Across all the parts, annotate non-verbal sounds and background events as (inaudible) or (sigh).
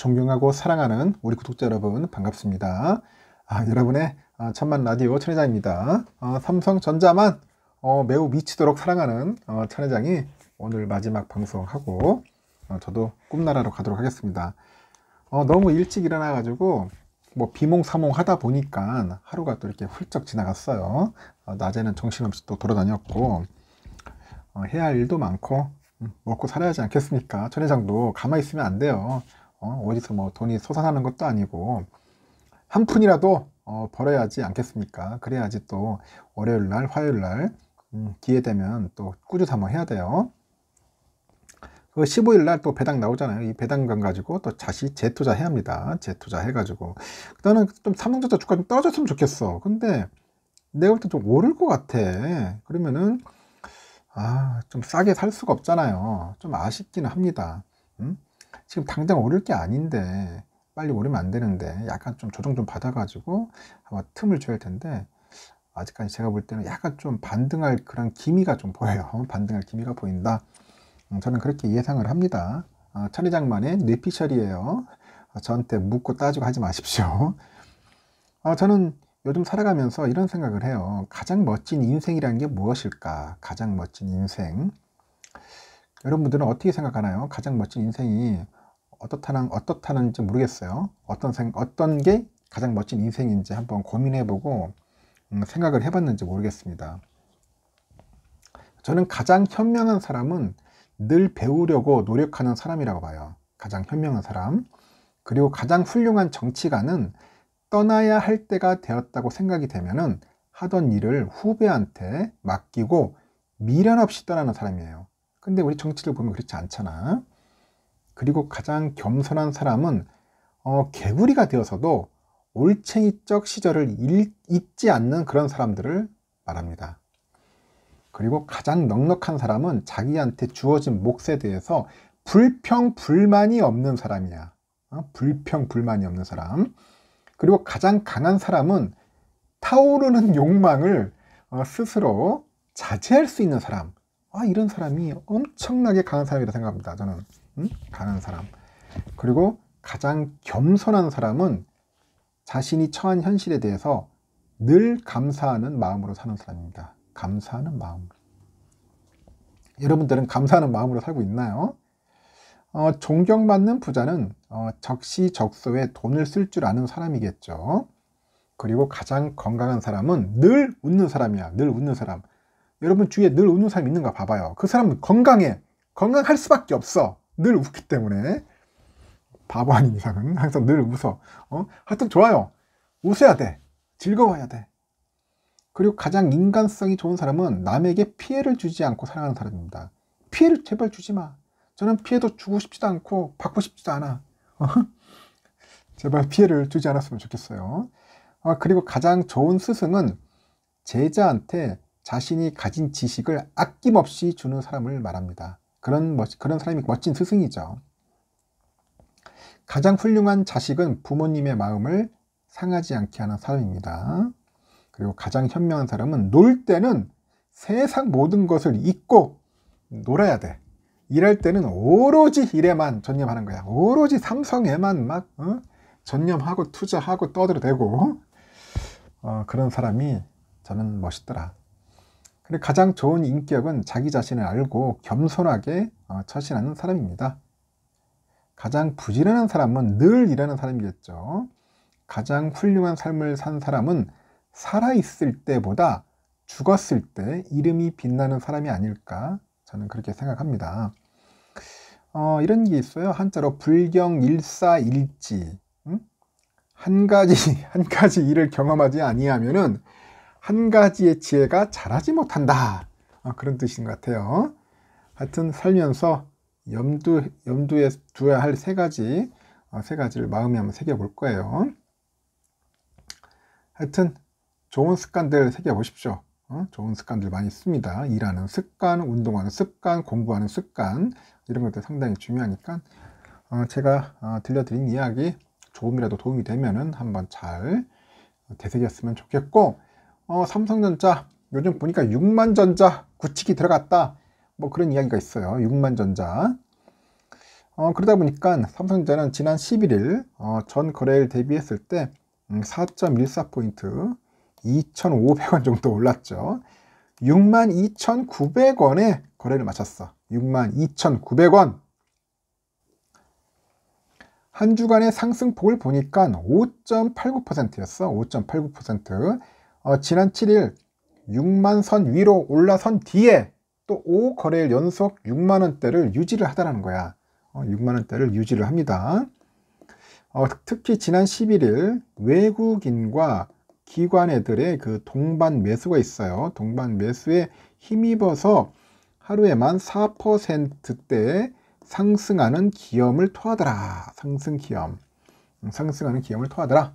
존경하고 사랑하는 우리 구독자 여러분 반갑습니다. 아, 여러분의 아, 천만 라디오 천회장입니다. 아, 삼성전자만 어, 매우 미치도록 사랑하는 어, 천회장이 오늘 마지막 방송하고 어, 저도 꿈나라로 가도록 하겠습니다. 어, 너무 일찍 일어나가지고 뭐 비몽사몽 하다 보니까 하루가 또 이렇게 훌쩍 지나갔어요. 어, 낮에는 정신없이 또 돌아다녔고 어, 해야 할 일도 많고 음, 먹고 살아야지 않겠습니까? 천 회장도 가만히 있으면 안 돼요. 어, 디서뭐 돈이 솟아나는 것도 아니고 한 푼이라도 어, 벌어야지 않겠습니까? 그래야지 또 월요일 날, 화요일 날 음, 기회 되면 또 꾸준히 한번 해야 돼요. 그 15일 날 또 배당 나오잖아요. 이 배당금 가지고 또 다시 재투자 해야 합니다. 재투자 해가지고. 그다음에 좀 삼성전자 주가 좀 떨어졌으면 좋겠어. 근데 내가 볼 때 좀 오를 것 같아. 그러면은, 아, 좀 싸게 살 수가 없잖아요. 좀 아쉽기는 합니다. 음? 지금 당장 오를 게 아닌데 빨리 오르면 안 되는데 약간 좀 조정 좀 받아가지고 아마 틈을 줘야 할 텐데 아직까지 제가 볼 때는 약간 좀 반등할 그런 기미가 좀 보여요. (laughs) 반등할 기미가 보인다. 음, 저는 그렇게 예상을 합니다. 아, 천리장만의 뇌피셜이에요. 아, 저한테 묻고 따지고 하지 마십시오. (laughs) 아, 저는 요즘 살아가면서 이런 생각을 해요. 가장 멋진 인생이라는 게 무엇일까? 가장 멋진 인생. 여러분들은 어떻게 생각하나요? 가장 멋진 인생이 어떻다는 어떻다는지 모르겠어요. 어떤 생 어떤 게 가장 멋진 인생인지 한번 고민해보고 음, 생각을 해봤는지 모르겠습니다. 저는 가장 현명한 사람은 늘 배우려고 노력하는 사람이라고 봐요. 가장 현명한 사람. 그리고 가장 훌륭한 정치가는 떠나야 할 때가 되었다고 생각이 되면은 하던 일을 후배한테 맡기고 미련 없이 떠나는 사람이에요. 근데 우리 정치를 보면 그렇지 않잖아. 그리고 가장 겸손한 사람은 어, 개구리가 되어서도 올챙이적 시절을 잃, 잊지 않는 그런 사람들을 말합니다. 그리고 가장 넉넉한 사람은 자기한테 주어진 몫에 대해서 불평, 불만이 없는 사람이야. 어? 불평, 불만이 없는 사람. 그리고 가장 강한 사람은 타오르는 욕망을 어, 스스로 자제할 수 있는 사람. 아, 이런 사람이 엄청나게 강한 사람이라 생각합니다. 저는. 가는 사람. 그리고 가장 겸손한 사람은 자신이 처한 현실에 대해서 늘 감사하는 마음으로 사는 사람입니다. 감사하는 마음. 여러분들은 감사하는 마음으로 살고 있나요? 어, 존경받는 부자는 어, 적시적소에 돈을 쓸 줄 아는 사람이겠죠. 그리고 가장 건강한 사람은 늘 웃는 사람이야. 늘 웃는 사람. 여러분 주위에 늘 웃는 사람 있는가 봐봐요. 그 사람은 건강해. 건강할 수밖에 없어. 늘 웃기 때문에 바보 아닌 이상은 항상 늘 웃어. 어? 하여튼 좋아요. 웃어야 돼. 즐거워야 돼. 그리고 가장 인간성이 좋은 사람은 남에게 피해를 주지 않고 살아가는 사람입니다. 피해를 제발 주지 마. 저는 피해도 주고 싶지도 않고 받고 싶지도 않아. 어? (laughs) 제발 피해를 주지 않았으면 좋겠어요. 아, 그리고 가장 좋은 스승은 제자한테 자신이 가진 지식을 아낌없이 주는 사람을 말합니다. 그런 멋, 그런 사람이 멋진 스승이죠. 가장 훌륭한 자식은 부모님의 마음을 상하지 않게 하는 사람입니다. 그리고 가장 현명한 사람은 놀 때는 세상 모든 것을 잊고 놀아야 돼. 일할 때는 오로지 일에만 전념하는 거야. 오로지 삼성에만 막 어? 전념하고 투자하고 떠들어대고 어, 그런 사람이 저는 멋있더라. 근데 가장 좋은 인격은 자기 자신을 알고 겸손하게 어, 처신하는 사람입니다. 가장 부지런한 사람은 늘 일하는 사람이겠죠. 가장 훌륭한 삶을 산 사람은 살아있을 때보다 죽었을 때 이름이 빛나는 사람이 아닐까 저는 그렇게 생각합니다. 어, 이런 게 있어요. 한자로 불경일사일지 응? 음? 한 가지 (laughs) 한 가지 일을 경험하지 아니하면은 한 가지의 지혜가 자라지 못한다. 아, 그런 뜻인 것 같아요. 하여튼 살면서 염두, 염두에 두어야 할 세 가지, 어, 세 가지를 마음에 한번 새겨볼 거예요. 하여튼 좋은 습관들 새겨보십시오. 어? 좋은 습관들 많이 있니다 일하는 습관, 운동하는 습관, 공부하는 습관 이런 것들 상당히 중요하니까 어, 제가 어, 들려드린 이야기 조금이라도 도움이 되면 한번 잘 되새겼으면 좋겠고 어, 삼성전자 요즘 보니까 6만전자 구치기 들어갔다 뭐 그런 이야기가 있어요 6만전자 어, 그러다 보니까 삼성전자는 지난 11일 어, 전 거래일 대비했을 때 4.14포인트 음, 2,500원 정도 올랐죠 62,900원에 거래를 마쳤어 62,900원 한 주간의 상승폭을 보니까 5.89%였어 5.89% 어, 지난 7일 6만 선 위로 올라선 뒤에 또 5거래일 연속 6만원대를 유지를 하다라는 거야. 어, 6만원대를 유지를 합니다. 어, 특히 지난 11일 외국인과 기관애들의 그 동반 매수가 있어요. 동반 매수에 힘입어서 하루에만 4대에 상승하는 기염을 토하더라. 상승 기염. 음, 상승하는 기염을 토하더라.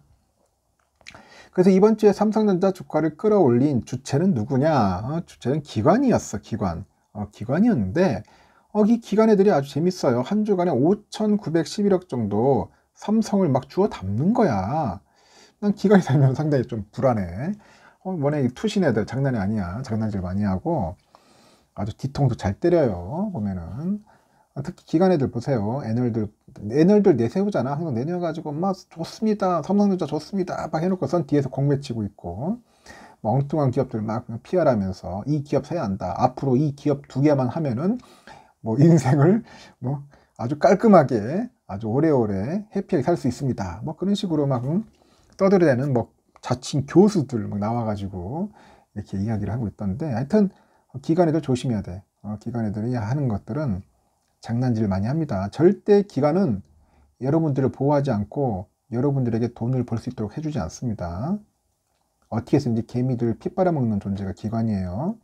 그래서 이번 주에 삼성전자 주가를 끌어올린 주체는 누구냐? 어, 주체는 기관이었어, 기관. 어, 기관이었는데, 어, 이 기관 애들이 아주 재밌어요. 한 주간에 5,911억 정도 삼성을 막 주워 담는 거야. 난 기관이 살면 상당히 좀 불안해. 어, 원래 투신 애들 장난이 아니야. 장난질 많이 하고 아주 뒤통도 잘 때려요. 보면은. 아, 특히 기관애들 보세요. 애널들 애널들 내세우잖아. 항상 내내가지고 막 좋습니다. 삼성전자 좋습니다. 막 해놓고선 뒤에서 공매치고 있고 뭐 엉뚱한 기업들 막 피하라면서 이 기업 사야 한다. 앞으로 이 기업 두 개만 하면은 뭐 (laughs) 인생을 뭐 아주 깔끔하게 아주 오래오래 해피하게 살 수 있습니다. 뭐 그런 식으로 막 음, 떠들어대는 뭐 자칭 교수들 막 나와가지고 이렇게 이야기를 하고 있던데 하여튼 기관 애들 조심해야 돼. 어, 기관 애들이 하는 것들은 장난질을 많이 합니다. 절대 기관은 여러분들을 보호하지 않고 여러분들에게 돈을 벌 수 있도록 해주지 않습니다. 어떻게 해서인지 개미들 피 빨아먹는 존재가 기관이에요.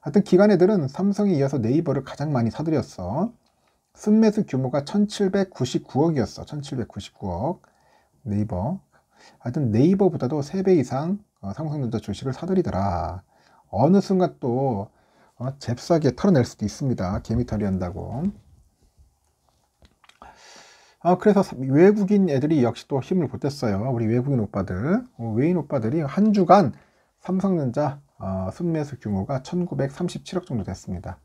하여튼 기관 애들은 삼성에 이어서 네이버를 가장 많이 사들였어. 순매수 규모가 1799억이었어. 1799억. 네이버. 하여튼 네이버보다도 3배 이상 어, 삼성전자 주식을 사들이더라. 어느 순간 또 어, 잽싸게 털어낼 수도 있습니다. 개미털이 한다고. 아, 그래서 외국인 애들이 역시 또 힘을 보탰어요. 우리 외국인 오빠들, 어, 외인 오빠들이 한 주간 삼성전자 어, 순매수 규모가 1937억 정도 됐습니다.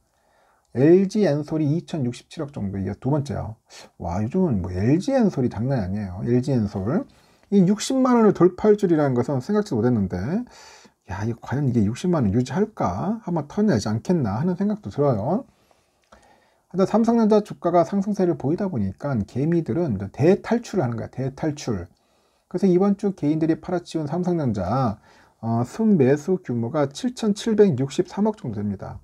LG 엔솔이 2067억 정도, 이게 두 번째요. 와, 요즘은 뭐 LG 엔솔이 장난이 아니에요. LG 엔솔. 이 60만원을 돌파할 줄이라는 것은 생각지도 못했는데, 야, 이 과연 이게 60만 원 유지할까? 한번 터내지 않겠나 하는 생각도 들어요. 하여 삼성전자 주가가 상승세를 보이다 보니까 개미들은 대탈출을 하는 거야. 대탈출. 그래서 이번 주 개인들이 팔아치운 삼성전자 어, 순매수 규모가 7,763억 정도 됩니다.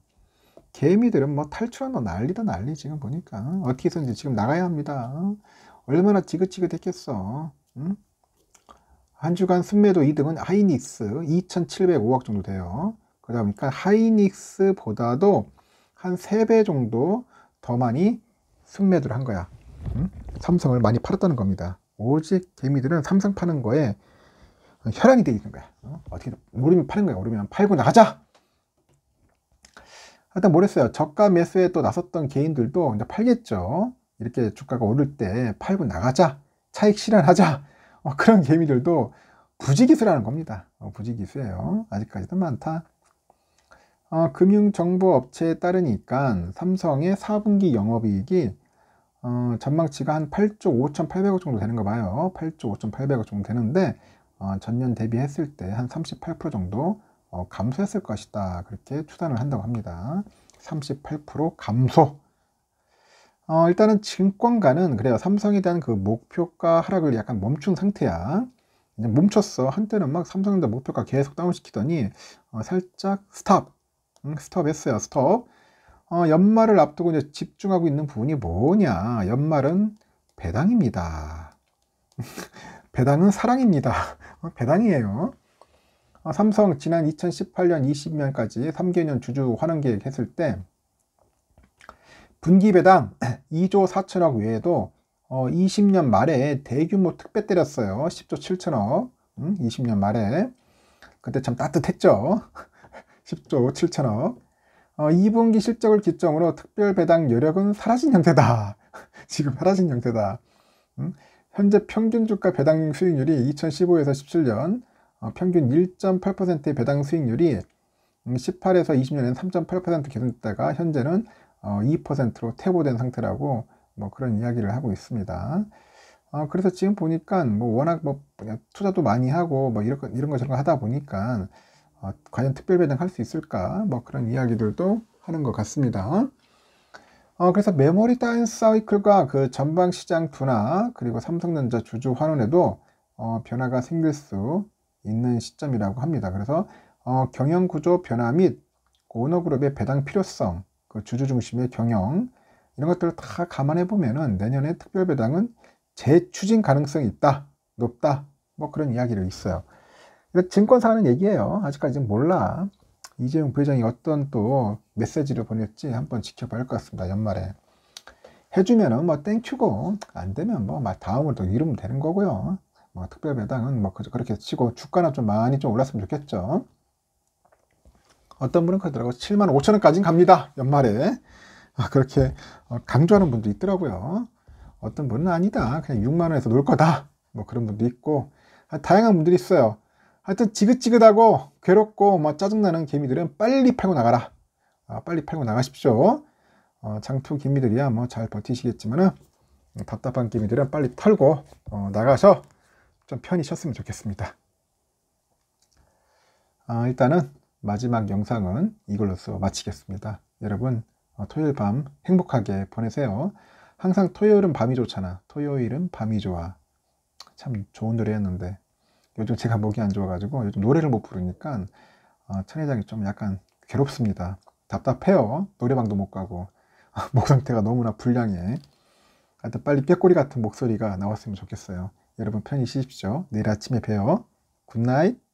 개미들은 뭐 탈출하면 뭐 난리다 난리 지금 보니까 어떻게 해서지 지금 나가야 합니다. 얼마나 지긋지긋했겠어. 응? 한 주간 순매도 2등은 하이닉스 2,705억 정도 돼요. 그러다 보니까 하이닉스보다도 한 3배 정도 더 많이 순매도를 한 거야. 응? 음? 삼성을 많이 팔았다는 겁니다. 오직 개미들은 삼성 파는 거에 혈안이 돼 있는 거야. 어? 떻게 모르면 파는 거야. 모르면 팔고 나가자. 일단 모르겠어요. 저가 매수에 또 나섰던 개인들도 이제 팔겠죠. 이렇게 주가가 오를 때 팔고 나가자. 차익 실현하자. 어, 그런 개미들도 부지기수라는 겁니다. 어, 부지기수예요. 아직까지도 많다. 어, 금융정보업체에 따르니까 삼성의 4분기 영업이익이 어, 전망치가 한 8조 5,800억 정도 되는 거 봐요. 8조 5,800억 정도 되는데 어, 전년 대비했을 때 한 38% 정도 어, 감소했을 것이다. 그렇게 추산을 한다고 합니다. 38% 감소. 어, 일단은 증권가는 그래요. 삼성에 대한 그 목표가 하락을 약간 멈춘 상태야. 이제 멈췄어. 한때는 막 삼성전자 목표가 계속 다운시키더니 어, 살짝 스탑, 응, 스톱했어요. 스톱. 어, 연말을 앞두고 이제 집중하고 있는 부분이 뭐냐? 연말은 배당입니다. (laughs) 배당은 사랑입니다. (laughs) 어, 배당이에요. 어, 삼성 지난 2018년 20년까지 3개년 주주 환원 계획 했을 때 분기배당 2조 (clears throat) 4천억 외에도 어, 20년 말에 대규모 특배 때렸어요. 10조 7천억. 음, 20년 말에. 그때 참 따뜻했죠. 10조 (laughs) 7천억. 어, 2분기 실적을 기점으로 특별 배당 여력은 사라진 형태다. (laughs) 지금 사라진 형태다. 음? 현재 평균 주가 배당 수익률이 2015에서 17년 어, 평균 1.8%의 배당 수익률이 18에서 20년에는 3.8% 개선됐다가 현재는 2%로 어, 태보된 상태라고 뭐 그런 이야기를 하고 있습니다. 어, 그래서 지금 보니까 뭐 워낙 뭐 투자도 많이 하고 뭐 이런 거 이런 거 저런 거 하다 보니까 어, 과연 특별 배당할 수 있을까 뭐 그런 이야기들도 하는 것 같습니다. 어, 그래서 메모리 다운 사이클과 그 전방 시장 둔화 그리고 삼성전자 주주 환원에도 어, 변화가 생길 수 있는 시점이라고 합니다. 그래서 어, 경영 구조 변화 및 오너그룹의 배당 필요성 그 주주 중심의 경영 이런 것들을 다 감안해 보면은 내년에 특별 배당은 재추진 가능성이 있다, 높다, 뭐 그런 이야기를 있어요. 증권사는 얘기예요. 아직까지 몰라. 이재용 부회장이 어떤 또 메시지를 보냈지 한번 지켜봐야 할 것 같습니다. 연말에. 해주면은 뭐 땡큐고, 안 되면 뭐 다음으로 또 이루면 되는 거고요. 뭐 특별 배당은 뭐 그렇게 치고 주가나 좀 많이 좀 올랐으면 좋겠죠. 어떤 분은 그러더라고요. 7만 5천 원까지 갑니다. 연말에. 아, 그렇게 어, 강조하는 분도 있더라고요. 어떤 분은 아니다. 그냥 6만 원에서 놀 거다. 뭐 그런 분도 있고 아, 다양한 분들이 있어요. 하여튼 지긋지긋하고 괴롭고 막 뭐 짜증나는 개미들은 빨리 팔고 나가라. 아, 빨리 팔고 나가십시오. 어, 장투 개미들이야 뭐 잘 버티시겠지만은 음, 답답한 개미들은 빨리 털고 어, 나가서 좀 편히 쉬었으면 좋겠습니다. 아, 일단은 마지막 영상은 이걸로써 마치겠습니다. 여러분 어, 토요일 밤 행복하게 보내세요. 항상 토요일은 밤이 좋잖아. 토요일은 밤이 좋아. 참 좋은 노래였는데 요즘 제가 목이 안 좋아가지고 요즘 노래를 못 부르니까 어, 천회장이 좀 약간 괴롭습니다. 답답해요. 노래방도 못 가고 아, (laughs) 목 상태가 너무나 불량해. 하여튼 빨리 꾀꼬리 같은 목소리가 나왔으면 좋겠어요. 여러분 편히 쉬십시오. 내일 아침에 봬요. 굿나잇.